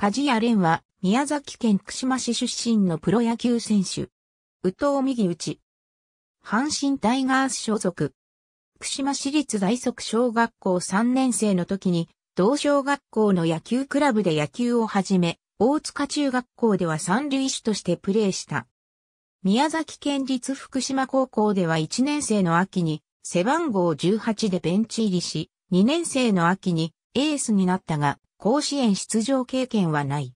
梶谷蓮は、宮崎県串間市出身のプロ野球選手。宇藤右内。阪神タイガース所属。串間市立大卒小学校3年生の時に、同小学校の野球クラブで野球を始め、大塚中学校では三塁手としてプレーした。宮崎県立福島高校では1年生の秋に背番号18でベンチ入りし、2年生の秋にエースになったが、甲子園出場経験はない。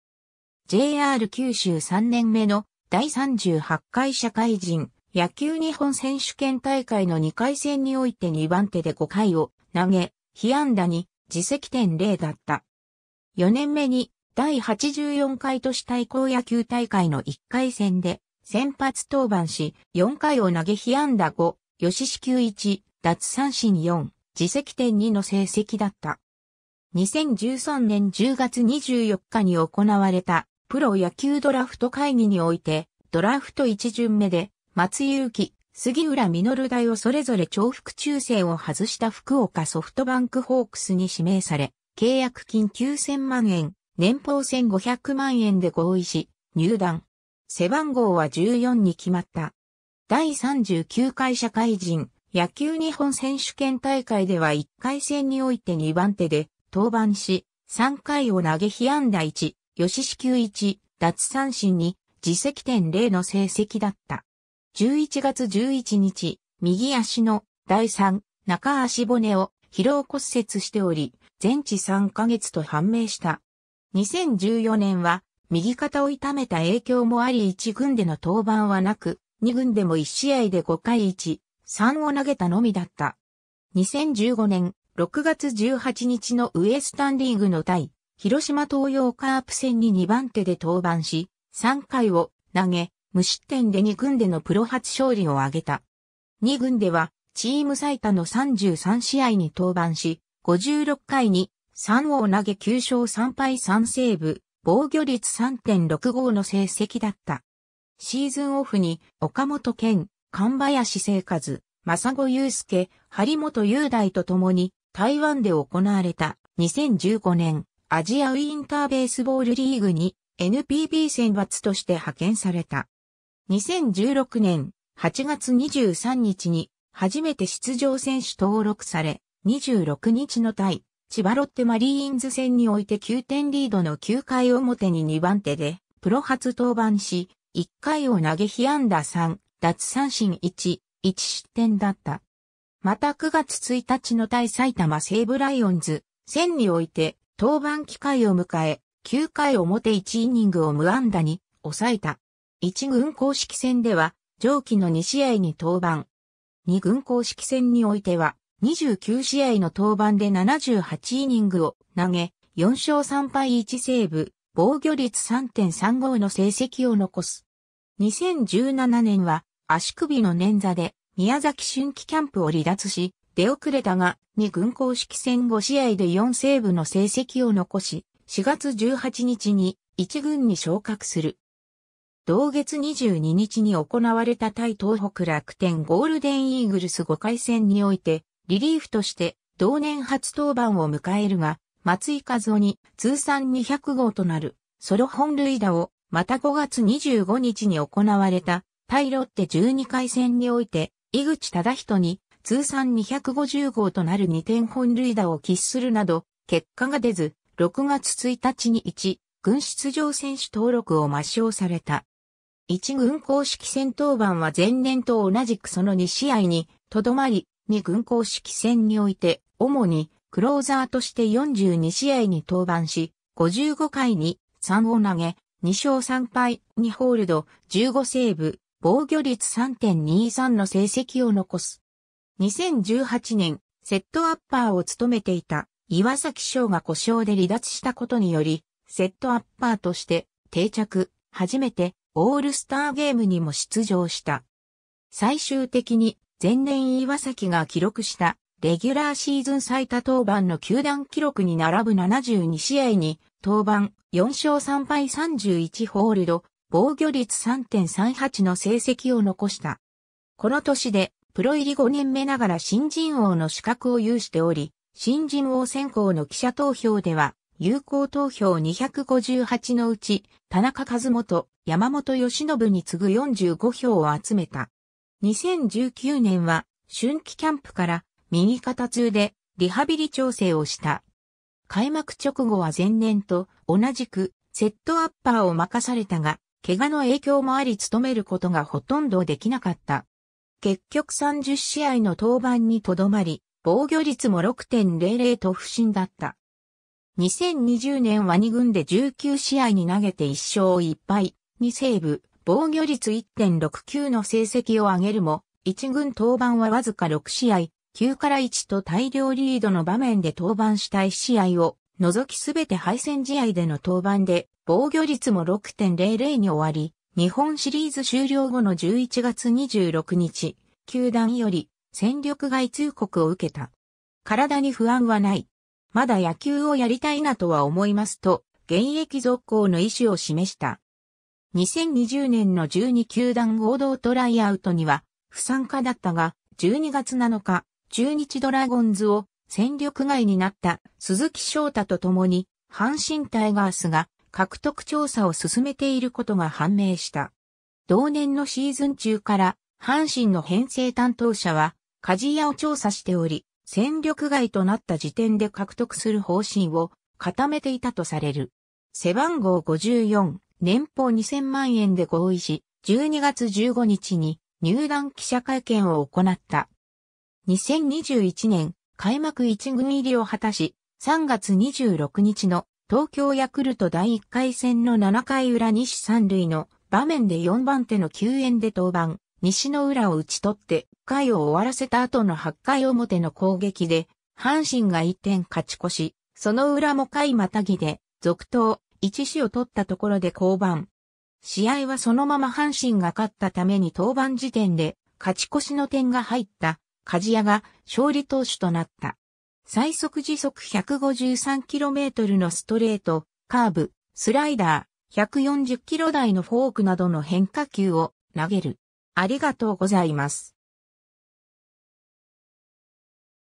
JR 九州3年目の第38回社会人野球日本選手権大会の2回戦において2番手で5回を投げ、被安打に自責点0だった。4年目に第84回都市対抗野球大会の1回戦で先発登板し、4回を投げ被安打5、吉支球1、奪三振4、自責点2の成績だった。2013年10月24日に行われたプロ野球ドラフト会議において、ドラフト1巡目で、松井裕杉浦実大をそれぞれ重複抽選を外した福岡ソフトバンクホークスに指名され、契約金9000万円、年俸1500万円で合意し、入団。背番号は14に決まった。第39回社会人野球日本選手権大会では1回戦において2番手で登板し、3回を投げ被安打1、吉支球1、奪三振2、自責点0の成績だった。11月11日、右足の第3、中足骨を疲労骨折しており、全治3ヶ月と判明した。2014年は、右肩を痛めた影響もあり1軍での登板はなく、2軍でも1試合で5回1、3を投げたのみだった。2015年、6月18日のウエスタンリーグの対、広島東洋カープ戦に2番手で登板し、3回を投げ、無失点で2軍でのプロ初勝利を挙げた。2軍では、チーム最多の33試合に登板し、56回に3を投げ9勝3敗3セーブ、防御率3.65の成績だった。シーズンオフに岡本健、神林聖和、正子祐介、張本雄大と共に台湾で行われた2015年アジアウィンターベースボールリーグに NPB 選抜として派遣された。2016年8月23日に初めて出場選手登録され、26日の対千葉ロッテマリーンズ戦において9点リードの9回表に2番手でプロ初登板し、1回を投げ被安打3、奪三振1、1失点だった。また9月1日の対埼玉西武ライオンズ戦において登板機会を迎え、9回表1イニングを無安打に抑えた。1軍公式戦では上記の2試合に登板。2軍公式戦においては29試合の登板で78イニングを投げ、4勝3敗1セーブ、防御率3.35の成績を残す。2017年は足首の捻挫で宮崎春季キャンプを離脱し、出遅れたが、2軍公式戦5試合で4セーブの成績を残し、4月18日に1軍に昇格する。同月22日に行われた対東北楽天ゴールデンイーグルス5回戦において、リリーフとして同年初登板を迎えるが、松井和夫に通算200号となるソロ本塁打をまた5月25日に行われた対ロッテ12回戦において井口忠人に通算250号となる2点本塁打を喫するなど、結果が出ず、6月1日に1軍出場選手登録を抹消された。1軍公式戦登板は前年と同じくその2試合にとどまり、2軍公式戦において、主にクローザーとして42試合に登板し、55回に3を投げ、2勝3敗、2ホールド、15セーブ、防御率3.23の成績を残す。2018年、セットアッパーを務めていた岩崎翔が故障で離脱したことにより、セットアッパーとして定着、初めてオールスターゲームにも出場した。最終的に前年岩崎が記録したレギュラーシーズン最多登板の球団記録に並ぶ72試合に登板4勝3敗31ホールド防御率3.38の成績を残した。この年で、プロ入り5年目ながら新人王の資格を有しており、新人王選考の記者投票では、有効投票258のうち、田中和元、山本義信に次ぐ45票を集めた。2019年は、春季キャンプから右肩痛でリハビリ調整をした。開幕直後は前年と同じくセットアッパーを任されたが、怪我の影響もあり務めることがほとんどできなかった。結局30試合の登板にとどまり、防御率も6.00と不振だった。2020年は2軍で19試合に投げて1勝1敗、2セーブ、防御率1.69の成績を上げるも、1軍登板はわずか6試合、9から1と大量リードの場面で登板した1試合を、除きすべて敗戦試合での登板で、防御率も6.00に終わり、日本シリーズ終了後の11月26日、球団より戦力外通告を受けた。体に不安はない。まだ野球をやりたいなとは思いますと、現役続行の意思を示した。2020年の12球団合同トライアウトには不参加だったが、12月7日、中日ドラゴンズを戦力外になった鈴木翔太と共に、阪神タイガースが獲得調査を進めていることが判明した。同年のシーズン中から、阪神の編成担当者は、鍛冶屋を調査しており、戦力外となった時点で獲得する方針を固めていたとされる。背番号54、年俸2000万円で合意し、12月15日に入団記者会見を行った。2021年開幕一軍入りを果たし、3月26日の東京ヤクルト第1回戦の7回裏西三塁の場面で4番手の救援で登板、西の裏を打ち取って、回を終わらせた後の8回表の攻撃で、阪神が1点勝ち越し、その裏も回またぎで、続投、1死を取ったところで降板。試合はそのまま阪神が勝ったために登板時点で、勝ち越しの点が入った、鍛冶屋が勝利投手となった。最速時速 153km のストレート、カーブ、スライダー、140キロ台のフォークなどの変化球を投げる。ありがとうございます。